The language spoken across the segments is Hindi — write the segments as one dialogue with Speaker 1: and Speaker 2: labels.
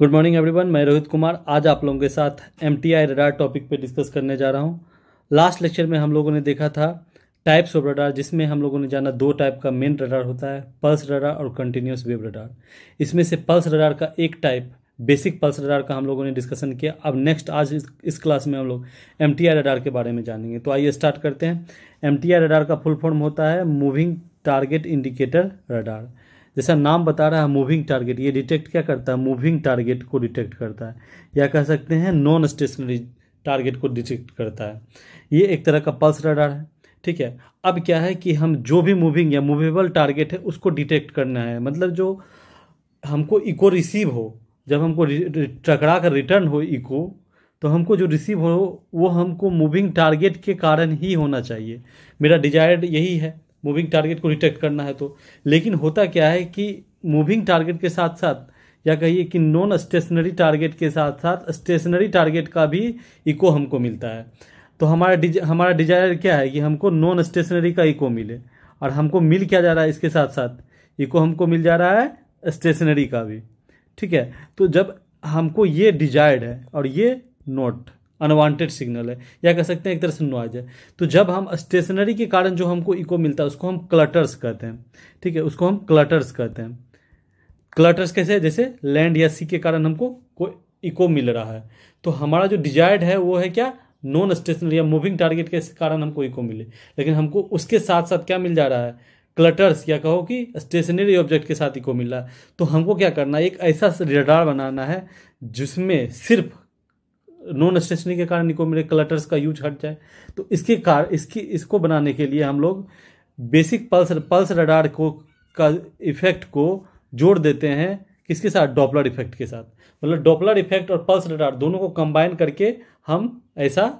Speaker 1: गुड मॉर्निंग एवरीवन मैं रोहित कुमार आज आप लोगों के साथ M T I radar topic पे डिस्कस करने जा रहा हूँ लास्ट लेक्चर में हम लोगों ने देखा था टाइप्स ऑफ रडार जिसमें हम लोगों ने जाना दो टाइप का मेन रडार होता है पल्स रडार और कंटिन्यूस वेव रडार इसमें से पल्स रडार का एक टाइप बेसिक पल्स रडार का हम लोगों ने डिस्कशन किया अब नेक्स्ट आज इस, इस क्लास में हम लोग एम टी आई रडार के बारे में जानेंगे तो आइए स्टार्ट करते हैं एम टी आई रडार का फुल फॉर्म होता है मूविंग टारगेट इंडिकेटर रडार जैसा नाम बता रहा है मूविंग टारगेट ये डिटेक्ट क्या करता है मूविंग टारगेट को डिटेक्ट करता है या कह सकते हैं नॉन स्टेशनरी टारगेट को डिटेक्ट करता है ये एक तरह का पल्स रडार है ठीक है अब क्या है कि हम जो भी मूविंग या मूवेबल टारगेट है उसको डिटेक्ट करना है मतलब जो हमको इको रिसीव हो जब हमको टकरा कर रिटर्न हो इको तो हमको जो रिसीव हो वो हमको मूविंग टारगेट के कारण ही होना चाहिए मेरा डिजायर यही है मूविंग टारगेट को डिटेक्ट करना है तो लेकिन होता क्या है कि मूविंग टारगेट के साथ साथ या कहिए कि नॉन स्टेशनरी टारगेट के साथ साथ स्टेशनरी टारगेट का भी इको हमको मिलता है तो हमारा डिज हमारा डिजायर क्या है कि हमको नॉन स्टेशनरी का इको मिले और हमको मिल क्या जा रहा है इसके साथ साथ इको हमको मिल जा रहा है स्टेशनरी का भी ठीक है तो जब हमको ये डिजायर्ड है और ये नोट अनवांटेड सिग्नल है या कह सकते हैं एक तरह से नॉइज है तो जब हम स्टेशनरी के कारण जो हमको इको मिलता है उसको हम क्लटर्स कहते हैं ठीक है उसको हम क्लटर्स कहते हैं क्लटर्स कैसे जैसे लैंड या सी के कारण हमको कोई इको मिल रहा है तो हमारा जो डिजायर्ड है वो है क्या नॉन स्टेशनरी या मूविंग टारगेट के कारण हमको इको मिले लेकिन हमको उसके साथ साथ क्या मिल जा रहा है क्लटर्स या कहो कि स्टेशनरी ऑब्जेक्ट के साथ इको मिल रहा है तो हमको क्या करना है एक ऐसा रडार बनाना है जिसमें सिर्फ नॉन स्टेशनरी के कारण इको मेरे क्लटर्स का यूज हट जाए तो इसके कार इसकी इसको बनाने के लिए हम लोग बेसिक पल्स पल्स रडार को का इफेक्ट को जोड़ देते हैं किसके साथ डॉपलर इफेक्ट के साथ मतलब डॉपलर इफेक्ट और पल्स रडार दोनों को कंबाइन करके हम ऐसा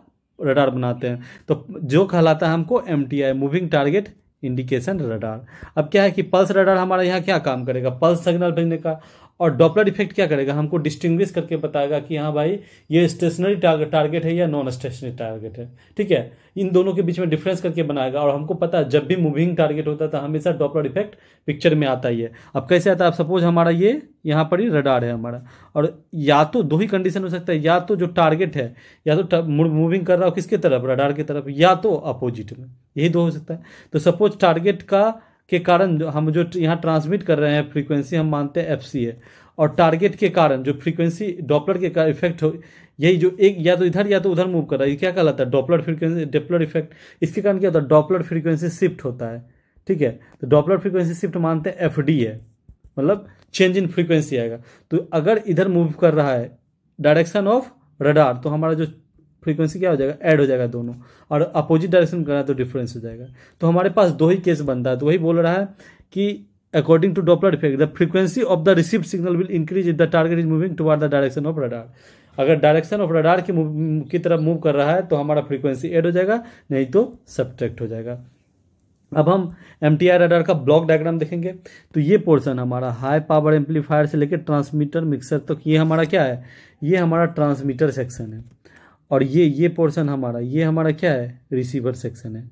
Speaker 1: रडार बनाते हैं तो जो कहलाता है हमको M moving target indication radar अब क्या है कि पल्स रडार हमारा यहाँ क्या काम करेगा पल्स सिग्नल भेजने का और डॉपलर इफेक्ट क्या करेगा हमको डिस्टिंग्विश करके बताएगा कि हाँ भाई ये स्टेशनरी टारगेट है या नॉन स्टेशनरी टारगेट है ठीक है इन दोनों के बीच में डिफरेंस करके बनाएगा और हमको पता है जब भी मूविंग टारगेट होता था तो हमेशा डॉपलर इफेक्ट पिक्चर में आता ही है अब कैसे आता है अब सपोज हमारा ये यहाँ पर ही रडार है हमारा और या तो दो ही कंडीशन हो सकता है या तो जो टारगेट है या तो मूविंग कर रहा हो किसके तरफ रडार की तरफ या तो अपोजिट में यही दो हो सकता है तो सपोज टारगेट का के कारण जो हम जो यहाँ ट्रांसमिट कर रहे हैं फ्रीक्वेंसी हम मानते हैं एफ सी है और टारगेट के कारण जो फ्रीक्वेंसी डॉपलर के कारण इफेक्ट हो यही जो एक या तो इधर या तो उधर मूव कर रहा है ये क्या कहलाता है डॉपलर फ्रीक्वेंसी डॉपलर इफेक्ट इसके कारण क्या होता है डॉपलर फ्रीक्वेंसी शिफ्ट होता है ठीक है तो डॉपलर फ्रीक्वेंसी शिफ्ट मानते हैं एफ डी है मतलब चेंज इन फ्रीक्वेंसी आएगा तो अगर इधर मूव कर रहा है डायरेक्शन ऑफ रडार तो हमारा जो फ्रीक्वेंसी क्या हो जाएगा ऐड हो जाएगा दोनों और अपोजिट डायरेक्शन करना तो डिफरेंस हो जाएगा तो हमारे पास दो ही केस बनता है तो वही बोल रहा है कि according to Doppler effect the frequency of the receive signal will increase if the target is moving toward the direction of radar अगर डायरेक्शन ऑफ रडार की की तरफ मूव कर रहा है तो हमारा फ्रीक्वेंसी एड हो जाएगा नहीं तो सब्ट्रैक्ट हो जाएगा अब हम एम टी आर रडार का ब्लॉक डायग्राम देखेंगे तो ये पोर्शन हमारा हाई पावर एम्पलीफायर से लेकर ट्रांसमीटर मिक्सर तक तो ये हमारा क्या है ये हमारा ट्रांसमीटर सेक्शन है और ये ये पोर्शन हमारा ये हमारा क्या है रिसीवर सेक्शन है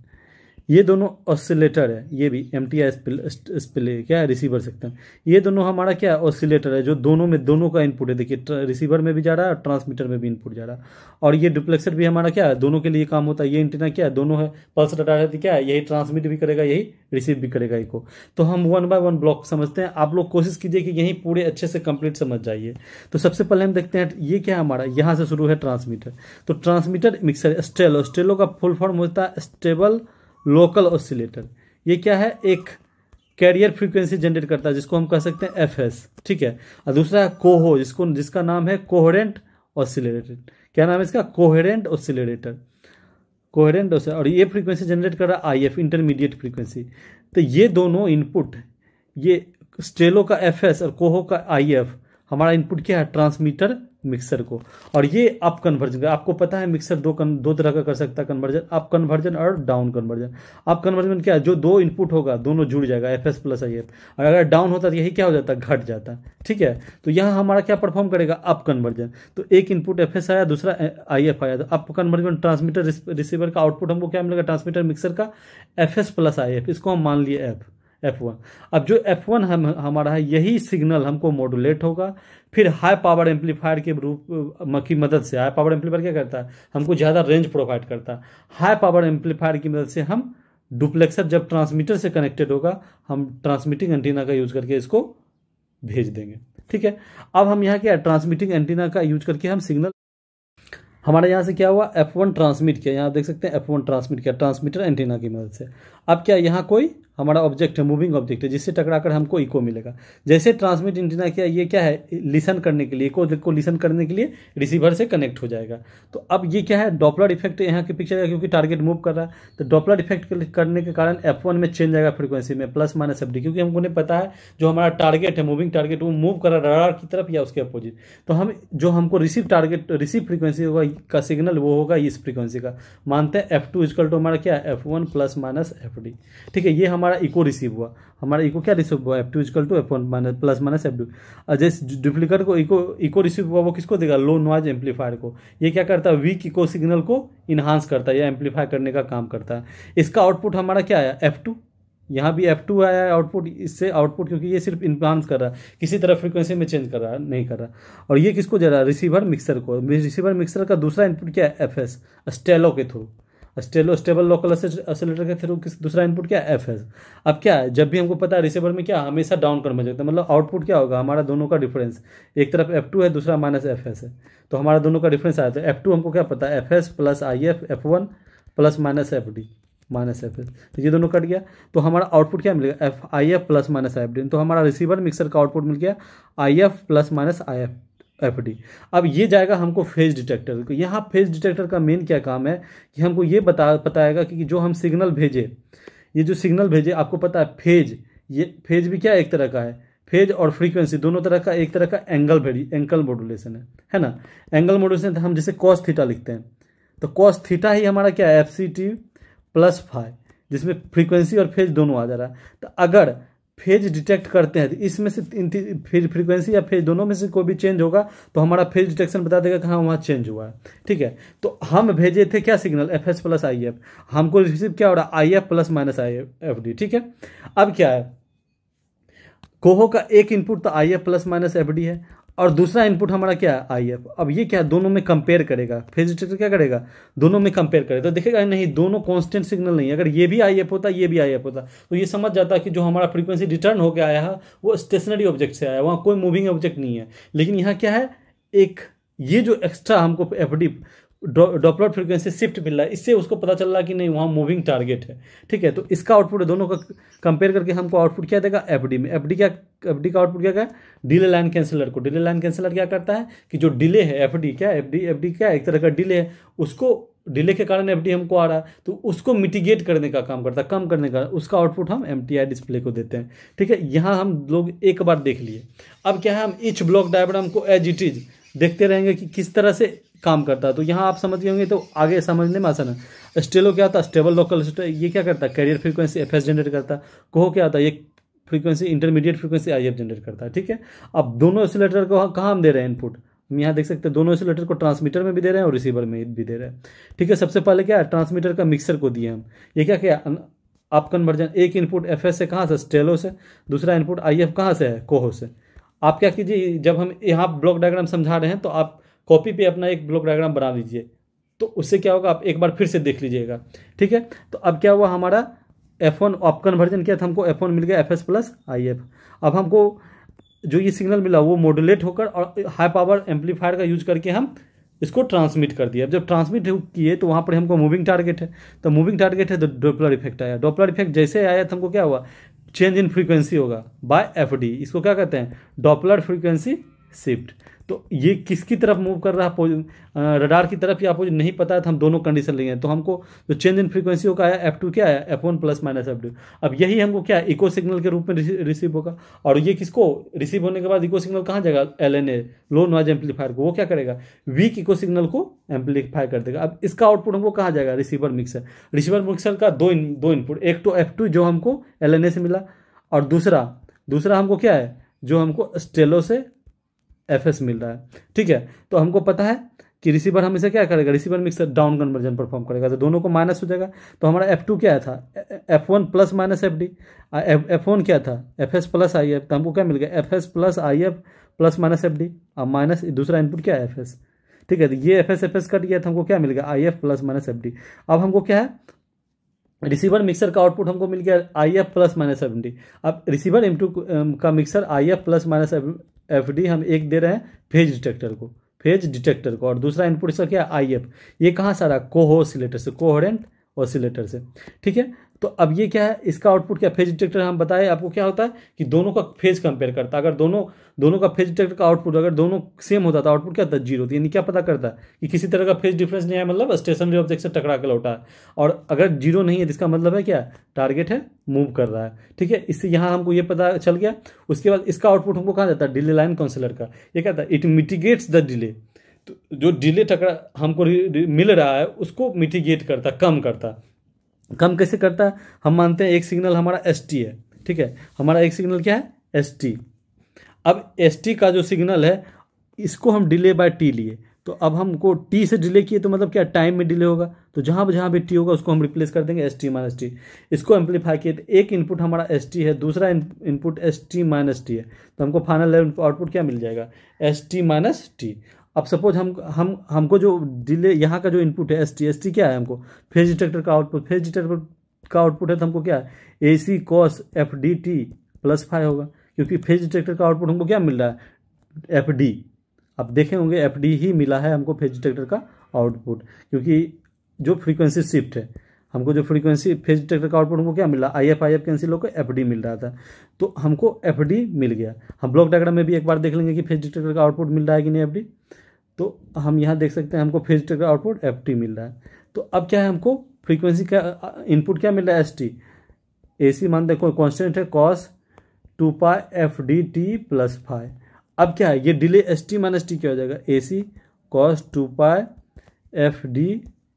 Speaker 1: ये दोनों ऑसिलेटर है ये भी एम टी आई क्या है रिसीवर हैं ये दोनों हमारा क्या है ऑसिलेटर है जो दोनों में दोनों का इनपुट है देखिए रिसीवर में भी जा रहा है और ट्रांसमीटर में भी इनपुट जा रहा है और ये डुप्लेक्सर भी हमारा क्या है दोनों के लिए काम होता है ये इंटीना क्या है दोनों है पल्स डाटा है क्या है यही ट्रांसमिट भी करेगा यही रिसीव भी करेगा इको तो हम वन बाय वन ब्लॉक समझते हैं आप लोग कोशिश कीजिए कि यहीं पूरे अच्छे से कंप्लीट समझ जाइए तो सबसे पहले हम देखते हैं ये क्या है हमारा यहाँ से शुरू है ट्रांसमीटर तो ट्रांसमीटर मिक्सर स्टेलो स्टेलो का फुल फॉर्म होता है स्टेबल लोकल ऑसिलेटर ये क्या है एक कैरियर फ्रीक्वेंसी जनरेट करता है जिसको हम कह सकते हैं एफ ठीक है और दूसरा है कोहो जिसको जिसका नाम है कोहरेंट ऑसिलेटर क्या नाम है इसका कोहरेंट ऑसिलेटर कोहरेंट और ये फ्रीक्वेंसी जनरेट कर रहा है आई एफ इंटरमीडिएट फ्रीक्वेंसी तो ये दोनों इनपुट ये स्टेलो का एफ एस और कोहो का आई एफ हमारा इनपुट क्या है ट्रांसमीटर मिक्सर को और ये अप कन्वर्जन का आपको पता है मिक्सर दो कन, दो तरह का कर सकता है कन्वर्जन अप कन्वर्जन और डाउन कन्वर्जन अप कन्वर्जन क्या है जो दो इनपुट होगा दोनों जुड़ जाएगा F S plus I F और अगर डाउन होता तो यही क्या हो जाता है घट जाता ठीक है तो यहाँ हमारा क्या परफॉर्म करेगा अप कन्वर्जन तो एक इनपुट एफ एस आया दूसरा आई एफ आया तो अप कन्वर्जन ट्रांसमीटर रिसीवर का आउटपुट हमको क्या मिलेगा ट्रांसमीटर मिक्सर का F S plus I F इसको हम मान लिए एफ एफ वन अब जो एफ वन हम हमारा है यही सिग्नल हमको मॉडुलेट होगा फिर हाई पावर एम्पलीफायर के रूप की मदद से हाई पावर एम्पलीफायर क्या करता है हमको ज़्यादा रेंज प्रोवाइड करता है हाई पावर एम्पलीफायर की मदद से हम डुप्लेक्सर जब ट्रांसमीटर से कनेक्टेड होगा हम ट्रांसमिटिंग एंटीना का यूज करके इसको भेज देंगे ठीक है अब हम यहाँ क्या ट्रांसमिटिंग एंटीना का यूज करके हम सिग्नल हमारे यहाँ से क्या हुआ एफ वन ट्रांसमिट किया यहाँ देख सकते हैं एफ वन ट्रांसमिट किया ट्रांसमीटर एंटीना की मदद से अब क्या यहाँ कोई हमारा ऑब्जेक्ट है मूविंग ऑब्जेक्ट है जिससे टकराकर हमको इको मिलेगा जैसे ट्रांसमिट इंटीना क्या ये क्या है लिसन करने के लिए इको को लिसन करने के लिए रिसीवर से कनेक्ट हो जाएगा तो अब ये क्या है डॉपलर इफेक्ट यहाँ के पिक्चर है क्योंकि टारगेट मूव कर रहा है तो डॉपलर इफेक्ट करने के कारण एफ में चेंज आएगा फ्रिक्वेंसी में प्लस माइनस एफ क्योंकि हमको नहीं पता है जो हमारा टारगेट है मूविंग टारगेट वो मूव कर रहा है की तरफ या उसके अपोजिट तो हम जो हमको रिसीव टारगेट रिसीव फ्रिक्वेंसी होगा का सिग्नल वो होगा इस फ्रिक्वेंसी का मानते हैं एफ टू इजकल टू हमारा क्या है F one plus minus F D ठीक है ये हमारा हमारा इको रिसीव हुआ हमारा इको क्या रिसीव हुआ F two equal to F one minus plus minus F two जैसे डुप्लीकेट को इको इको रिसीव हुआ वो किसको देगा लो नॉइज एम्पलीफायर को ये क्या करता है वीक इको सिग्नल को इन्हांस करता है या एम्पलीफाई करने का काम करता है इसका आउटपुट हमारा क्या आया एफ टू यहाँ भी एफ टू आया है आउटपुट इससे आउटपुट क्योंकि ये सिर्फ इन्हांस कर रहा है किसी तरह फ्रीक्वेंसी में चेंज कर रहा है नहीं कर रहा और ये किसको जा रहा है रिसीवर मिक्सर को रिसीवर मिक्सर का दूसरा इनपुट क्या है एफ एस स्टेलो के through STALO stable local oscillator के थ्रू किस दूसरा इनपुट क्या एफ है अब क्या जब भी हमको पता है रिसीवर में क्या हमेशा डाउन करना जाता है मतलब आउटपुट क्या होगा हमारा दोनों का डिफरेंस एक तरफ एफ टू है दूसरा माइनस एफ एस है तो हमारा दोनों का डिफरेंस आया तो एफ टू हमको क्या पता है F S plus I F F one plus minus F D minus F S तो ये दोनों कट गया तो हमारा आउटपुट क्या मिलेगा F I F plus minus F D तो हमारा रिसीवर मिक्सर का आउटपुट मिल गया I F plus minus I F F D अब ये जाएगा हमको फेज डिटेक्टर तो यहाँ फेज डिटेक्टर का मेन क्या काम है कि हमको ये बता बताएगा कि जो हम सिग्नल भेजे ये जो सिग्नल भेजे आपको पता है फेज ये फेज भी क्या एक तरह का है फेज और फ्रीक्वेंसी दोनों तरह का एक तरह का एंगल वेरी एंगल मॉडुलेशन है है ना एंगल मॉडुलेशन हम जैसे कॉस थीटा लिखते हैं तो कॉस थीटा ही हमारा क्या है F C T plus phi जिसमें फ्रीक्वेंसी और फेज दोनों आ जा रहा है तो अगर फेज डिटेक्ट करते हैं इसमें से फिर फ्रीक्वेंसी या फेज दोनों में से कोई भी चेंज होगा तो हमारा फेज डिटेक्शन बता देगा कहाँ वहाँ चेंज हुआ है ठीक है तो हम भेजे थे क्या signal F S plus I F हमको रिसीव क्या हो रहा है I F plus minus I F D ठीक है अब क्या है कोहो का एक इनपुट तो I F plus minus F D है और दूसरा इनपुट हमारा क्या आई एफ अब ये क्या दोनों में कंपेयर करेगा फेज डिटेक्टर क्या करेगा दोनों में कंपेयर करेगा तो देखेगा नहीं दोनों कांस्टेंट सिग्नल नहीं अगर ये भी आई एफ होता ये भी आई एफ होता तो ये समझ जाता कि जो हमारा फ्रीक्वेंसी रिटर्न होकर आया है वो स्टेशनरी ऑब्जेक्ट से आया वहाँ कोई मूविंग ऑब्जेक्ट नहीं है लेकिन यहाँ क्या है एक ये जो एक्स्ट्रा हमको एफ डॉपलर फ्रिक्वेंसी शिफ्ट मिल रहा है इससे उसको पता चल रहा कि नहीं वहाँ मूविंग टारगेट है ठीक है तो इसका आउटपुट दोनों का कंपेयर करके हमको आउटपुट क्या देगा एफ में एफ क्या एफ का आउटपुट क्या क्या डिले लाइन कैंसिलर को डिले लाइन कैंसिलर क्या करता है कि जो डिले है एफ क्या एफ डी क्या एक तरह का डिले है उसको डिले के कारण एफ हमको आ रहा है तो उसको मिटिगेट करने का काम करता है कम करने का उसका आउटपुट हम एम डिस्प्ले को देते हैं ठीक है यहाँ हम लोग एक बार देख लिए अब क्या है हम इच ब्लॉक डायग्राम को एज इट इज़ देखते रहेंगे कि किस तरह से काम करता है तो यहाँ आप समझ गए होंगे तो आगे समझने में आसान है स्टेलो क्या होता है स्टेबल लोकल ये क्या करता है कैरियर फ्रीक्वेंसी एफ जनरेट करता है कोहो क्या होता है ये frequency intermediate frequency I generate करता है ठीक है अब दोनों ऑसिलेटर को कहाँ हम दे रहे हैं इनपुट हम यहाँ देख सकते हैं दोनों ऑसिलेटर को ट्रांसमीटर में भी दे रहे हैं और रिसीवर में भी दे रहे हैं ठीक है सबसे पहले क्या है ट्रांसमीटर का मिक्सर को दिए हम ये क्या क्या आप कन्वर्जन एक इनपुट एफ से कहाँ से स्टेलो से दूसरा इनपुट आई एफ कहाँ से है कोहो से आप क्या कीजिए जब हम यहाँ ब्लॉक डायग्राम समझा रहे हैं तो आप कॉपी पे अपना एक ब्लॉक डायग्राम बना लीजिए तो उससे क्या होगा आप एक बार फिर से देख लीजिएगा ठीक है तो अब क्या हुआ हमारा एफ वन आप कन्वर्जन किया था हमको एफ वन मिल गया F S plus I F अब हमको जो ये सिग्नल मिला वो मॉड्यूलेट होकर और हाई पावर एम्पलीफायर का यूज करके हम इसको ट्रांसमिट कर दिया अब जब ट्रांसमिट किए तो वहाँ पर हमको मूविंग टारगेट है तो मूविंग टारगेट है तो डोपलर इफेक्ट आया डोपलर इफेक्ट जैसे आया तो हमको क्या हुआ चेंज इन फ्रीक्वेंसी होगा बाय एफ इसको क्या कहते हैं डॉपलर फ्रीक्वेंसी शिफ्ट तो ये किसकी तरफ मूव कर रहा है रडार की तरफ या अपोजिट नहीं पता है तो हम दोनों कंडीशन लेंगे तो हमको जो चेंज इन फ्रीक्वेंसी होगा आया एफ टू क्या आया F one plus minus F two अब यही हमको क्या है इको सिग्नल के रूप में रिसीव होगा और ये किसको रिसीव होने के बाद इको सिग्नल कहाँ जाएगा L N A low noise amplifier को वो क्या करेगा वीक इको सिग्नल को एम्पलीफाई कर देगा अब इसका आउटपुट हमको कहाँ जाएगा रिसीवर मिक्सर रिसीवर मिक्सर का दो इन, दो इनपुट एक तो एफ टू जो हमको एल एन ए से मिला और दूसरा दूसरा हमको क्या है जो हमको स्टेलो से एफ एस मिल रहा है ठीक है तो हमको पता है कि रिसीवर हमेशा क्या करेगा receiver mixer down conversion perform करेगा तो दोनों को माइनस हो जाएगा तो हमारा एफ टू क्या था F one plus minus F D F one क्या था F S plus I F तो हमको क्या मिल गया F S plus I F plus minus F D और माइनस दूसरा इनपुट क्या है एफ एस ठीक है तो ये F S F S cut गया तो हमको क्या मिल गया I F plus minus F D अब हमको क्या है रिसीवर मिक्सर का आउटपुट हमको मिल गया I F plus minus F D अब रिसीवर एम टू का mixer I F plus minus F D हम एक दे रहे हैं फेज डिटेक्टर को फेज डिटेक्टर को और दूसरा इनपुट इसका क्या आई एफ ये कहाँ सारा कोहो सिलेटर से कोहरेंट ऑसिलेटर से ठीक है तो अब ये क्या है इसका आउटपुट क्या फेज डिटेक्टर हम बताए आपको क्या होता है कि दोनों का फेज कंपेयर करता है अगर दोनों दोनों का फेज डिटेक्टर का आउटपुट अगर दोनों सेम होता था तो आउटपुट क्या होता है जीरो होती यानी क्या पता करता है कि किसी तरह का फेज डिफरेंस नहीं है मतलब स्टेशनरी ऑब्जेक्ट से टकरा कर लौटा है और अगर जीरो नहीं है तो इसका मतलब है क्या टारगेट है मूव कर रहा है ठीक है इससे यहाँ हमको ये पता चल गया उसके बाद इसका आउटपुट हमको कहा जाता है डिले लाइन काउंसिलर का ये कहता है इट मिटिगेट्स द डिले तो जो डिले टकरा हमको मिल रहा है उसको मिटिगेट करता कम करता कम कैसे करता है हम मानते हैं एक सिग्नल हमारा एस टी है ठीक है हमारा एक सिग्नल क्या है एस टी अब एस टी का जो सिग्नल है इसको हम डिले बाय टी लिए तो अब हमको टी से डिले किए तो मतलब क्या टाइम में डिले होगा तो जहाँ जहाँ भी टी होगा उसको हम रिप्लेस कर देंगे एस टी माइनस टी इसको एम्पलीफाई किए तो एक इनपुट हमारा एस टी है दूसरा input S T minus T है तो हमको फाइनल आउटपुट क्या मिल जाएगा एस टी माइनस टी अब सपोज हम हम हमको जो डिले यहाँ का जो इनपुट है एस टी एस टी क्या है हमको फेज डिटेक्टर का आउटपुट फेज डिटेक्टर का आउटपुट है तो हमको क्या है A C cos F D T plus phi होगा क्योंकि फेज डिटेक्टर का आउटपुट हमको क्या मिल रहा है एफ डी आप देखे होंगे एफ डी ही मिला है हमको फेज डिटेक्टर का आउटपुट क्योंकि जो फ्रीक्वेंसी शिफ्ट है हमको जो फ्रीक्वेंसी फेज डिटेक्टर का आउटपुट हमको क्या मिला I F I F cancel होकर एफ डी मिल रहा था तो हमको एफ डी मिल गया हम ब्लॉक डायग्राम में भी एक बार देख लेंगे कि फेज डिटेक्टर का आउटपुट मिल रहा है कि नहीं एफ डी तो हम यहाँ देख सकते हैं हमको फेज का आउटपुट एफ टी मिल रहा है तो अब क्या है हमको फ्रीक्वेंसी का इनपुट क्या मिल रहा है एस टी ए सी मान देखो कॉन्स्टेंट है cos two pi F D T plus phi अब क्या है ये delay S T minus T क्या हो जाएगा A C cos two pi F D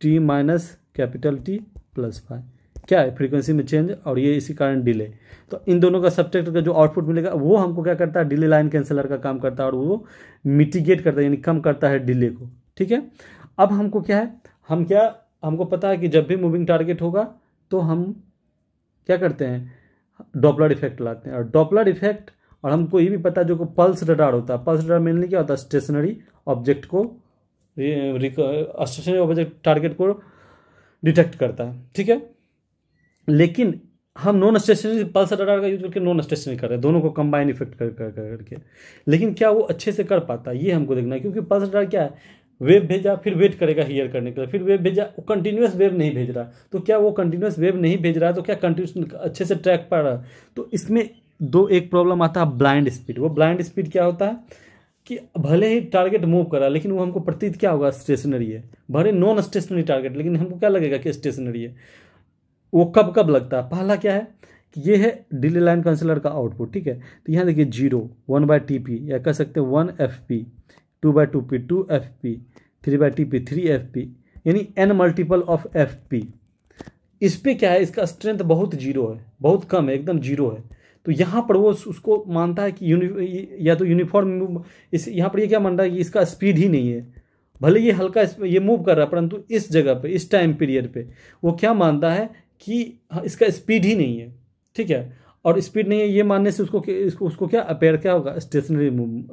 Speaker 1: T minus capital T plus phi क्या है फ्रीक्वेंसी में चेंज और ये इसी कारण डिले तो इन दोनों का सब्जेक्ट का जो आउटपुट मिलेगा वो हमको क्या करता है डिले लाइन कैंसलर का काम करता है और वो मिटिगेट करता है यानी कम करता है डिले को ठीक है अब हमको क्या है हम क्या हमको पता है कि जब भी मूविंग टारगेट होगा तो हम क्या करते हैं डॉपलर इफेक्ट लाते हैं और डॉपलर इफेक्ट और हमको ये भी पता है जो पल्स रडार होता है पल्स रडार मेनली क्या होता है स्टेशनरी ऑब्जेक्ट को स्टेशनरी ऑब्जेक्ट टारगेट को डिटेक्ट करता है ठीक है लेकिन हम नॉन स्टेशनरी पल्सर रडार का यूज करके नॉन स्टेशनरी कर रहे हैं दोनों को कंबाइन इफेक्ट कर कर करके लेकिन क्या वो अच्छे से कर पाता है ये हमको देखना है क्योंकि पल्सर रडार क्या है वेब भेजा फिर वेट करेगा हियर करने के लिए फिर वेब भेजा वो कंटिन्यूस वेब नहीं भेज रहा तो क्या वो कंटिन्यूस वेब नहीं भेज रहा है तो क्या कंटिन्यूस अच्छे से ट्रैक पा रहा है तो इसमें दो एक प्रॉब्लम आता है ब्लाइंड स्पीड वो ब्लाइंड स्पीड क्या होता है कि भले ही टारगेट मूव करा लेकिन वो हमको प्रतीत क्या होगा स्टेशनरी है भले नॉन स्टेशनरी टारगेट लेकिन हमको क्या लगेगा कि स्टेशनरी है वो कब कब लगता है पहला क्या है कि ये है डिले लाइन कंसलर का आउटपुट ठीक है तो यहाँ देखिए zero one by T P या कह सकते हैं one F P two by two P two F P three by T P three F P यानी N multiple of F P इस पर क्या है इसका स्ट्रेंथ बहुत जीरो है बहुत कम है एकदम जीरो है तो यहाँ पर वो उसको मानता है कि या तो यूनिफॉर्म इस यहाँ पर ये यह क्या मान रहा है कि इसका स्पीड ही नहीं है भले ये हल्का ये मूव कर रहा है परंतु इस जगह पे इस टाइम पीरियड पे वो क्या मानता है कि हाँ, इसका स्पीड ही नहीं है ठीक है और स्पीड नहीं है ये मानने से उसको इसको उसको क्या अपेयर क्या होगा स्टेशनरी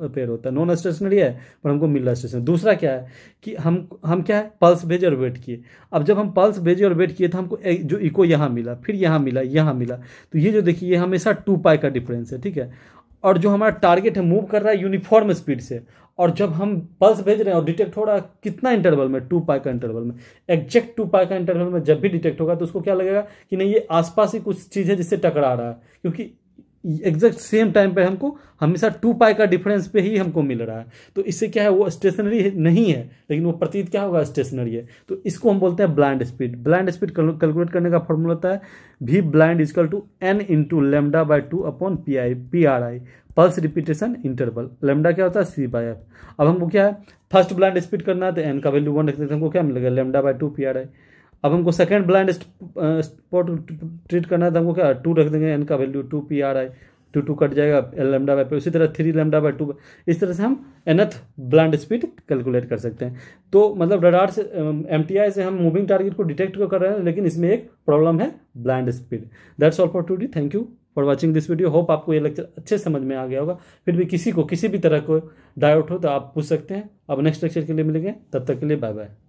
Speaker 1: अपेयर होता है नॉन स्टेशनरी है पर हमको मिल रहा है स्टेशनरी दूसरा क्या है कि हम हम क्या है पल्स भेजे और वेट किए अब जब हम पल्स भेजे और वेट किए तो हमको ए, जो इको यहाँ मिला फिर यहाँ मिला यहाँ मिला तो ये जो देखिए ये हमेशा टू पाई का डिफरेंस है ठीक है और जो हमारा टारगेट है मूव कर रहा है यूनिफॉर्म स्पीड से और जब हम पल्स भेज रहे हैं और डिटेक्ट हो रहा है कितना इंटरवल में टू पाई का इंटरवल में एग्जैक्ट टू पाई का इंटरवल में जब भी डिटेक्ट होगा तो उसको क्या लगेगा कि नहीं ये आसपास ही कुछ चीज़ है जिससे टकरा रहा है क्योंकि एग्जैक्ट सेम टाइम पे हमको हमेशा टू पाई का डिफरेंस पे ही हमको मिल रहा है तो इससे क्या है वो स्टेशनरी नहीं है लेकिन वो प्रतीत क्या होगा स्टेशनरी है तो इसको हम बोलते हैं blind speed blind speed calculate करने का फॉर्मूला होता है भी blind equal to N into lambda by two upon P I P R I pulse repetition interval lambda क्या होता है सी बाई एफ अब हमको क्या है फर्स्ट ब्लाइंड स्पीड करना है तो एन का वैल्यू वन रख देते हमको क्या मिलेगा lambda by two P R I अब हमको सेकेंड ब्लाइंड स्पॉट ट्रीट करना है तो हमको क्या टू रख देंगे एन का value two P R I two two cut जाएगा लेमडा बाई उसी तरह थ्री लेमडा बाई टू इस तरह से हम एनथ ब्लाइंड स्पीड कैलकुलेट कर सकते हैं तो मतलब रडार से एम टी आई से हम मूविंग टारगेट को डिटेक्ट तो कर रहे हैं लेकिन इसमें एक प्रॉब्लम है blind speed that's all for today thank you for watching this video hope आपको ये लेक्चर अच्छे समझ में आ गया होगा फिर भी किसी को किसी भी तरह को डाउट हो तो आप पूछ सकते हैं अब नेक्स्ट लेक्चर के लिए मिलेंगे तब तक के लिए बाय बाय